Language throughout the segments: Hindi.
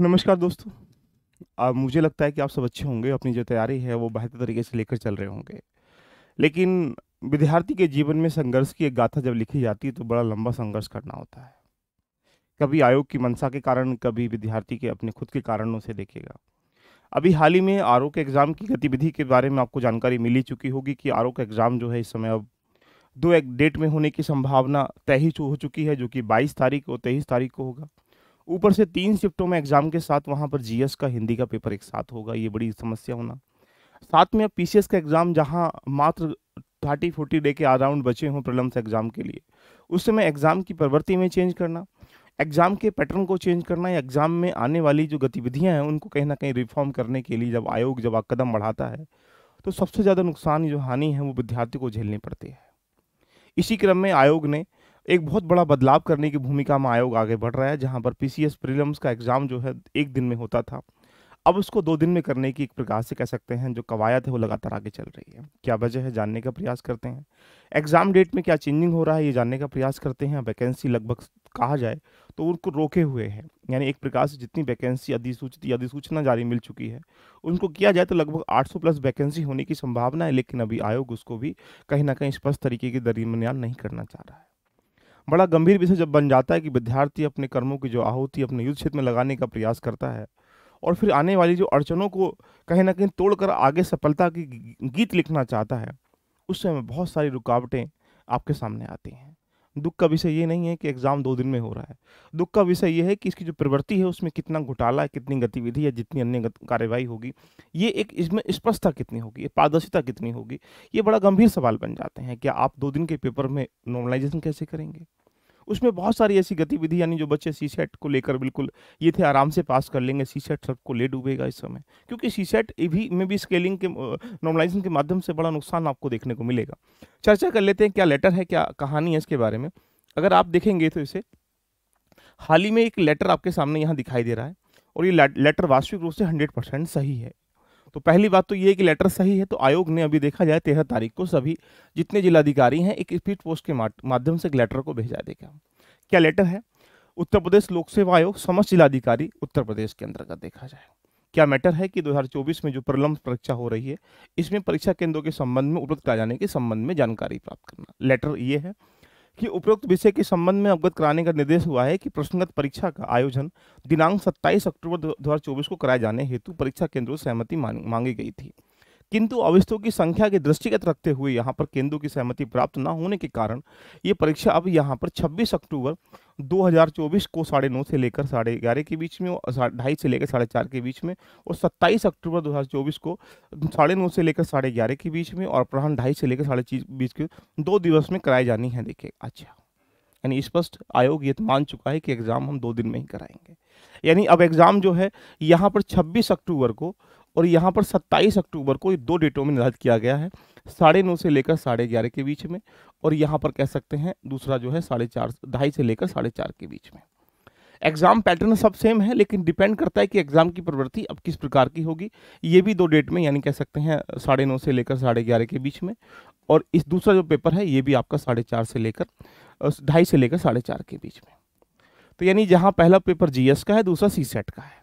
नमस्कार दोस्तों आप मुझे लगता है कि आप सब अच्छे होंगे अपनी जो तैयारी है वो बेहतर तरीके से लेकर चल रहे होंगे लेकिन विद्यार्थी के जीवन में संघर्ष की एक गाथा जब लिखी जाती है तो बड़ा लंबा संघर्ष करना होता है कभी आयोग की मंशा के कारण कभी विद्यार्थी के अपने खुद के कारणों से देखेगा अभी हाल ही में आर के एग्ज़ाम की गतिविधि के बारे में आपको जानकारी मिली चुकी होगी कि आर का एग्ज़ाम जो है इस समय अब दो एक डेट में होने की संभावना तय ही हो चुकी है जो कि 22 तारीख और 23 तारीख को होगा ऊपर से तीन शिफ्टों में एग्जाम के साथ वहाँ पर जीएस का हिंदी का पेपर एक साथ होगा ये बड़ी समस्या होना साथ में अब पीसीएस का एग्ज़ाम जहाँ मात्र थर्टी फोर्टी डे के अराउंड बचे हों प्रलम्स एग्ज़ाम के लिए उस समय एग्ज़ाम की प्रवृत्ति में चेंज करना एग्ज़ाम के पैटर्न को चेंज करना या एग्ज़ाम में आने वाली जो गतिविधियाँ हैं उनको कहीं ना कहीं रिफॉर्म करने के लिए जब आयोग जब कदम बढ़ाता है तो सबसे ज़्यादा नुकसान जो हानि है वो विद्यार्थी को झेलनी पड़ती है इसी क्रम में आयोग ने एक बहुत बड़ा बदलाव करने की भूमिका में आयोग आगे बढ़ रहा है जहां पर पीसीएस प्रीलिम्स का एग्ज़ाम जो है एक दिन में होता था अब उसको दो दिन में करने की एक प्रकार से कह सकते हैं जो कवायद है वो लगातार आगे चल रही है क्या वजह है जानने का प्रयास करते हैं एग्ज़ाम डेट में क्या चेंजिंग हो रहा है ये जानने का प्रयास करते हैं वैकेंसी लगभग कहा जाए तो उनको रोके हुए हैं यानी एक प्रकार से जितनी वैकेंसी अधिसूचित या अधिसूचना जारी मिल चुकी है उनको किया जाए तो लगभग 800 प्लस वैकेंसी होने की संभावना है लेकिन अभी आयोग उसको भी कहीं ना कहीं स्पष्ट तरीके की दरमियान नहीं करना चाह रहा है बड़ा गंभीर विषय जब बन जाता है कि विद्यार्थी अपने कर्मों की जो आहुति अपने युद्ध क्षेत्र में लगाने का प्रयास करता है और फिर आने वाली जो अड़चनों को कहीं ना कहीं तोड़कर आगे सफलता की गीत लिखना चाहता है उस समय बहुत सारी रुकावटें आपके सामने आती हैं दुख का विषय ये नहीं है कि एग्ज़ाम दो दिन में हो रहा है दुख का विषय ये है कि इसकी जो प्रवृत्ति है उसमें कितना घोटाला है कितनी गतिविधि या जितनी अन्य कार्यवाही होगी ये एक इसमें स्पष्टता कितनी होगी ये पारदर्शिता कितनी होगी ये बड़ा गंभीर सवाल बन जाते हैं कि आप दो दिन के पेपर में नॉर्मलाइजेशन कैसे करेंगे उसमें बहुत सारी ऐसी गतिविधि यानी जो बच्चे सी सेट को लेकर बिल्कुल ये थे आराम से पास कर लेंगे सी सेट सबको ले डूबेगा इस समय क्योंकि सी सेट भी में भी स्केलिंग के नॉर्मलाइजेशन के माध्यम से बड़ा नुकसान आपको देखने को मिलेगा चर्चा कर लेते हैं क्या लेटर है क्या कहानी है इसके बारे में अगर आप देखेंगे तो इसे हाल ही में एक लेटर आपके सामने यहाँ दिखाई दे रहा है और ये लेटर वास्तविक रूप से हंड्रेड परसेंट सही है तो पहली बात तो ये कि लेटर सही है तो आयोग ने अभी देखा जाए तेरह तारीख को सभी जितने जिलाधिकारी हैं एक स्पीड पोस्ट के माध्यम से एक लेटर को भेजा देगा क्या लेटर है उत्तर प्रदेश लोक सेवा आयोग समस्त जिलाधिकारी उत्तर प्रदेश के अंतर्गत देखा जाए क्या मैटर है कि 2024 में जो प्रलम्ब परीक्षा हो रही है इसमें परीक्षा केंद्रों के संबंध में उपलब्ध कराए जाने के संबंध में जानकारी प्राप्त करना लेटर ये है कि उपरोक्त विषय के संबंध में अवगत कराने का निर्देश हुआ है कि प्रश्नगत परीक्षा का आयोजन दिनांक 27 अक्टूबर 2024 को कराए जाने हेतु परीक्षा केंद्रों से सहमति मांगी गई थी किंतु अविष्टों की संख्या के दृष्टिगत रखते हुए यहाँ पर केंद्रों की सहमति प्राप्त न होने के कारण ये परीक्षा अब यहाँ पर 26 अक्टूबर 2024 को साढ़े नौ से लेकर साढ़े ग्यारह के बीच में ढाई से लेकर साढ़े चार के बीच में और 27 अक्टूबर 2024 को साढ़े नौ से लेकर साढ़े ग्यारह के बीच में और अपराहन ढाई से लेकर साढ़े बीच के दो दिवस में कराई जानी है देखिए अच्छा यानी स्पष्ट आयोग ये तो मान चुका है कि एग्ज़ाम हम दो दिन में ही कराएंगे यानी अब एग्ज़ाम जो है यहाँ पर छब्बीस अक्टूबर को और यहाँ पर 27 अक्टूबर को दो डेटों में निर्धारित किया गया है साढ़े नौ से लेकर साढ़े ग्यारह के बीच में और यहाँ पर कह सकते हैं दूसरा जो है साढ़े चार ढाई से लेकर साढ़े चार के बीच में एग्जाम पैटर्न सब सेम है लेकिन डिपेंड करता है कि एग्जाम की प्रवृत्ति अब किस प्रकार की होगी ये भी दो डेट में यानी कह सकते हैं साढ़े नौ से लेकर साढ़े ग्यारह के बीच में और इस दूसरा जो पेपर है ये भी आपका साढ़े चार से लेकर ढाई से लेकर साढ़े चार के बीच में तो यानी जहाँ पहला पेपर जीएस का है दूसरा सी सेट का है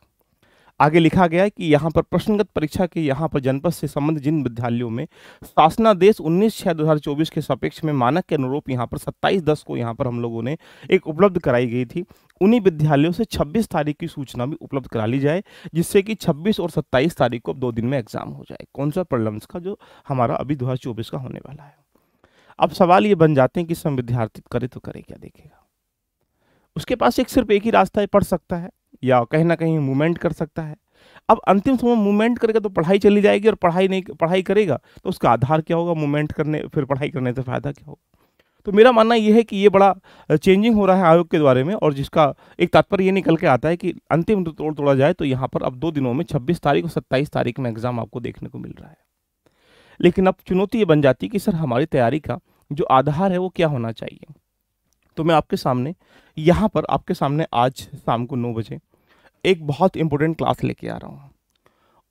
आगे लिखा गया है कि यहाँ पर प्रश्नगत परीक्षा के यहाँ पर जनपद से संबंधित जिन विद्यालयों में शासनादेश उन्नीस छः दो हजार चौबीस के सापेक्ष में मानक के अनुरूप यहाँ पर सत्ताईस दस को यहाँ पर हम लोगों ने एक उपलब्ध कराई गई थी उन्हीं विद्यालयों से छब्बीस तारीख की सूचना भी उपलब्ध करा ली जाए जिससे कि छब्बीस और सत्ताईस तारीख को दो दिन में एग्जाम हो जाए कौन सा प्रलम्स का जो हमारा अभी दो का होने वाला है अब सवाल ये बन जाते हैं कि सम विद्यार्थी करे तो करे क्या देखेगा उसके पास एक सिर्फ एक ही रास्ता है पढ़ सकता है या कहीं ना कहीं मूवमेंट कर सकता है अब अंतिम समय मूवमेंट करेगा तो पढ़ाई चली जाएगी और पढ़ाई नहीं पढ़ाई करेगा तो उसका आधार क्या होगा मूवमेंट करने फिर पढ़ाई करने से फ़ायदा क्या होगा तो मेरा मानना यह है कि ये बड़ा चेंजिंग हो रहा है आयोग के द्वारे में और जिसका एक तात्पर्य ये निकल के आता है कि अंतिम तो तोड़ तोड़ा जाए तो यहाँ पर अब दो दिनों में छब्बीस तारीख और सत्ताईस तारीख में एग्ज़ाम आपको देखने को मिल रहा है लेकिन अब चुनौती ये बन जाती है कि सर हमारी तैयारी का जो आधार है वो क्या होना चाहिए तो मैं आपके सामने यहाँ पर आपके सामने आज शाम को नौ बजे एक बहुत इम्पोर्टेंट क्लास लेके आ रहा हूँ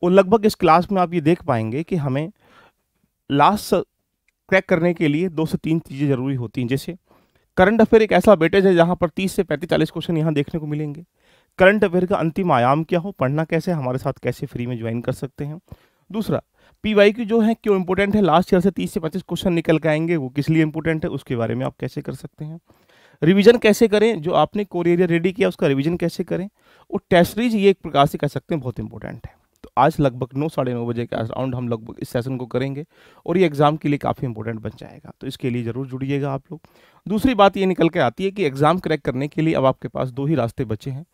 और लगभग इस क्लास में आप ये देख पाएंगे कि हमें लास्ट क्रैक करने के लिए दो से तीन चीज़ें ज़रूरी होती हैं जैसे करंट अफेयर एक ऐसा बेटेज है जहाँ पर तीस से पैंतीस चालीस क्वेश्चन यहाँ देखने को मिलेंगे करंट अफेयर का अंतिम आयाम क्या हो पढ़ना कैसे हमारे साथ कैसे फ्री में ज्वाइन कर सकते हैं दूसरा पी की जो है क्यों इंपॉर्टेंट है लास्ट ईयर से तीस से पच्चीस क्वेश्चन निकल के आएंगे वो किस लिए इंपॉर्टेंट है उसके बारे में आप कैसे कर सकते हैं रिवीजन कैसे करें जो आपने कोर एरिया रेडी किया उसका रिवीजन कैसे करें और टेस्टरीज ये एक प्रकार से कह सकते हैं बहुत इंपॉर्टेंट है तो आज लगभग नौ साढ़े नौ बजे के अराउंड हम लगभग इस सेशन को करेंगे और ये एग्ज़ाम के लिए काफ़ी इंपॉर्टेंट बन जाएगा तो इसके लिए ज़रूर जुड़िएगा आप लोग दूसरी बात ये निकल के आती है कि एग्ज़ाम क्रैक करने के लिए अब आपके पास दो ही रास्ते बचे हैं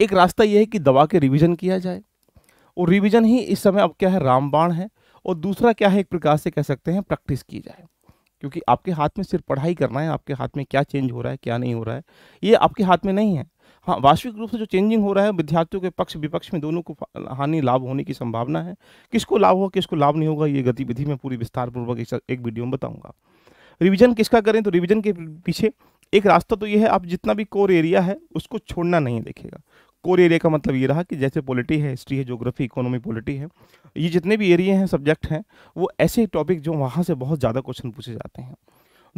एक रास्ता ये है कि दवा के रिविज़न किया जाए और रिविज़न ही इस समय अब क्या है रामबाण है और दूसरा क्या है एक प्रकार से कह सकते हैं प्रैक्टिस की जाए क्योंकि आपके हाथ में सिर्फ पढ़ाई करना है आपके हाथ में क्या चेंज हो रहा है क्या नहीं हो रहा है ये आपके हाथ में नहीं है हाँ वास्तविक रूप से जो चेंजिंग हो रहा है विद्यार्थियों के पक्ष विपक्ष में दोनों को हानि लाभ होने की संभावना है किसको लाभ होगा किसको लाभ नहीं होगा ये गतिविधि में पूरी विस्तारपूर्वक पूर्वक एक वीडियो में बताऊँगा रिविजन किसका करें तो रिविजन के पीछे एक रास्ता तो ये है आप जितना भी कोर एरिया है उसको छोड़ना नहीं देखेगा कोर एरिया का मतलब ये रहा कि जैसे पॉलिटी है हिस्ट्री है जोग्राफी इकोनॉमी पॉलिटी है ये जितने भी एरिया हैं सब्जेक्ट हैं वो ऐसे टॉपिक जो वहाँ से बहुत ज़्यादा क्वेश्चन पूछे जाते हैं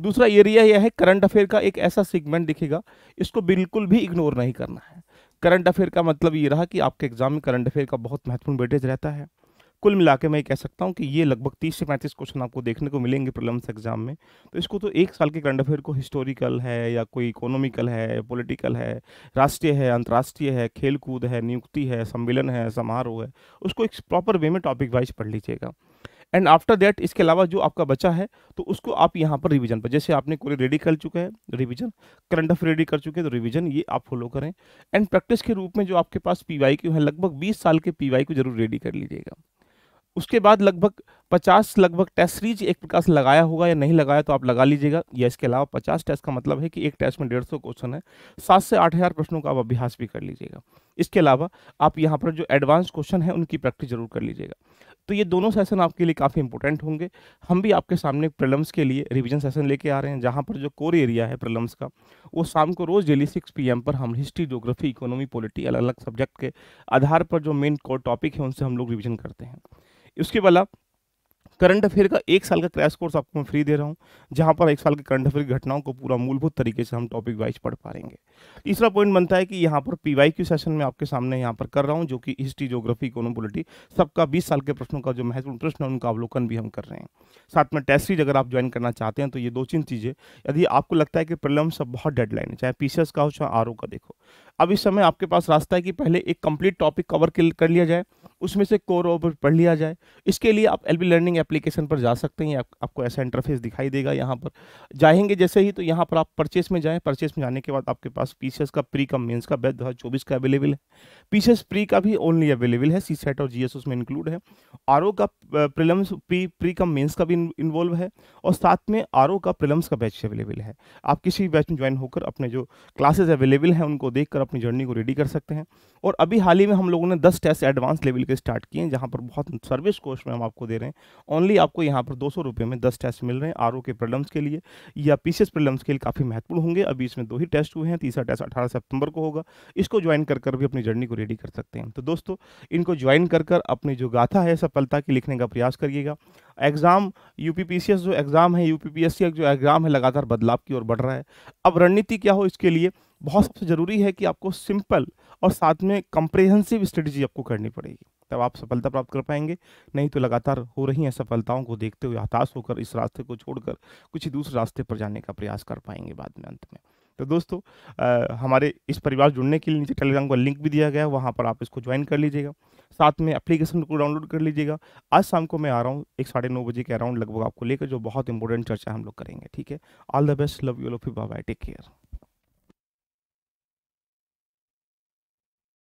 दूसरा एरिया यह है करंट अफेयर का एक ऐसा सेगमेंट दिखेगा इसको बिल्कुल भी इग्नोर नहीं करना है करंट अफेयर का मतलब ये रहा कि आपके एग्जाम में करंट अफेयर का बहुत महत्वपूर्ण वेटेज रहता है कुल मिला के मैं कह सकता हूँ कि ये लगभग तीस से पैंतीस क्वेश्चन आपको देखने को मिलेंगे प्रलम्स एग्जाम में तो इसको तो एक साल के करंट अफेयर को हिस्टोरिकल है या कोई इकोनॉमिकल है पॉलिटिकल है राष्ट्रीय है अंतर्राष्ट्रीय है खेलकूद है नियुक्ति है सम्मेलन है समारोह है उसको एक प्रॉपर वे में टॉपिक वाइज पढ़ लीजिएगा एंड आफ्टर दैट इसके अलावा जो आपका बचा है तो उसको आप यहाँ पर रिवीजन पर जैसे आपने कोई रेडी कर चुका है रिवीजन करंट अफेयर रेडी कर चुके हैं तो रिवीजन ये आप फॉलो करें एंड प्रैक्टिस के रूप में जो आपके पास पीवाई क्यू है लगभग 20 साल के पीवाई को जरूर रेडी कर लीजिएगा उसके बाद लगभग पचास लगभग टेस्ट सीरीज एक प्रकार से लगाया होगा या नहीं लगाया तो आप लगा लीजिएगा या इसके अलावा पचास टेस्ट का मतलब है कि एक टेस्ट में डेढ़ सौ क्वेश्चन है सात से आठ हज़ार प्रश्नों का आप अभ्यास भी कर लीजिएगा इसके अलावा आप यहाँ पर जो एडवांस क्वेश्चन है उनकी प्रैक्टिस जरूर कर लीजिएगा तो ये दोनों सेशन आपके लिए काफ़ी इंपॉर्टेंट होंगे हम भी आपके सामने प्रलम्स के लिए रिविजन सेशन लेके आ रहे हैं जहाँ पर जो कोर एरिया है प्रलम्स का वो शाम को रोज़ डेली सिक्स पी पर हम हिस्ट्री जोग्राफी इकोनॉमी पॉलिटी अलग अलग सब्जेक्ट के आधार पर जो मेन कोर टॉपिक है उनसे हम लोग रिविजन करते हैं उसके अलावा करंट अफेयर का एक साल का क्रैश कोर्स आपको मैं फ्री दे रहा हूँ जहाँ पर एक साल के करंट अफेयर की घटनाओं को पूरा मूलभूत तरीके से हम टॉपिक वाइज पढ़ पाएंगे तीसरा पॉइंट बनता है कि यहाँ पर पी सेशन में आपके सामने यहाँ पर कर रहा हूँ जो कि हिस्ट्री जोग्राफी इकोनोपोलिटी सबका बीस साल के प्रश्नों का जो महत्वपूर्ण प्रश्न है उनका अवलोकन भी हम कर रहे हैं साथ में टेस्ट सीरीज अगर आप ज्वाइन करना चाहते हैं तो ये दो तीन चीज़ें यदि आपको लगता है कि प्रॉब्लम सब बहुत डेडलाइन है चाहे पी का हो चाहे आर का देखो अब इस समय आपके पास रास्ता है कि पहले एक कंप्लीट टॉपिक कवर कर लिया जाए उसमें से कोर ओवर पढ़ लिया जाए इसके लिए आप एल लर्निंग एप्लीकेशन पर जा सकते हैं आप, आपको ऐसा इंटरफेस दिखाई देगा यहाँ पर जाएंगे जैसे ही तो यहाँ पर आप परचेस में जाएँ परचेस में जाने के बाद आपके पास पी का प्री का मेन्स का बैच दो का अवेलेबल है पी प्री का भी ओनली अवेलेबल है सी सेट और जी उसमें इंक्लूड है आर का प्रिलम्स प्री प्री का मेन्स का भी इन्वॉल्व है और साथ में आर का प्रिलम्स का बैच अवेलेबल है आप किसी बैच में ज्वाइन होकर अपने जो क्लासेज अवेलेबल हैं उनको देख अपनी जर्नी को रेडी कर सकते हैं और अभी हाल ही में हम लोगों ने दस टेस्ट एडवांस लेवल के स्टार्ट किए हैं जहाँ पर बहुत सर्विस कोर्स में हम आपको दे रहे हैं ओनली आपको यहाँ पर दो सौ में दस टेस्ट मिल रहे हैं आर के प्रॉब्लम्स के लिए या पी सी के लिए काफ़ी महत्वपूर्ण होंगे अभी इसमें दो ही टेस्ट हुए हैं तीसरा टेस्ट अठारह सेप्टेम्बर को होगा इसको ज्वाइन कर कर भी अपनी जर्नी को रेडी कर सकते हैं तो दोस्तों इनको ज्वाइन कर कर अपनी जो गाथा है सफलता की लिखने का प्रयास करिएगा एग्ज़ाम यू जो एग्ज़ाम है यू का जो एग्ज़ाम है लगातार बदलाव की ओर बढ़ रहा है अब रणनीति क्या हो इसके लिए बहुत सबसे ज़रूरी है कि आपको सिंपल और साथ में कंप्रेहेंसिव स्ट्रेटजी आपको करनी पड़ेगी तब आप सफलता प्राप्त कर पाएंगे नहीं तो लगातार हो रही असफलताओं को देखते हुए हताश होकर इस रास्ते को छोड़कर कुछ दूसरे रास्ते पर जाने का प्रयास कर पाएंगे बाद में अंत में तो दोस्तों आ, हमारे इस परिवार जुड़ने के लिए नीचे टेलीग्राम का लिंक भी दिया गया है वहाँ पर आप इसको ज्वाइन कर लीजिएगा साथ में एप्लीकेशन को डाउनलोड कर लीजिएगा आज शाम को मैं आ रहा हूँ एक साढ़े नौ बजे के अराउंड लगभग आपको लेकर जो बहुत इंपॉर्टेंट चर्चा हम लोग करेंगे ठीक है all the best love you लो फिर बाय टेक केयर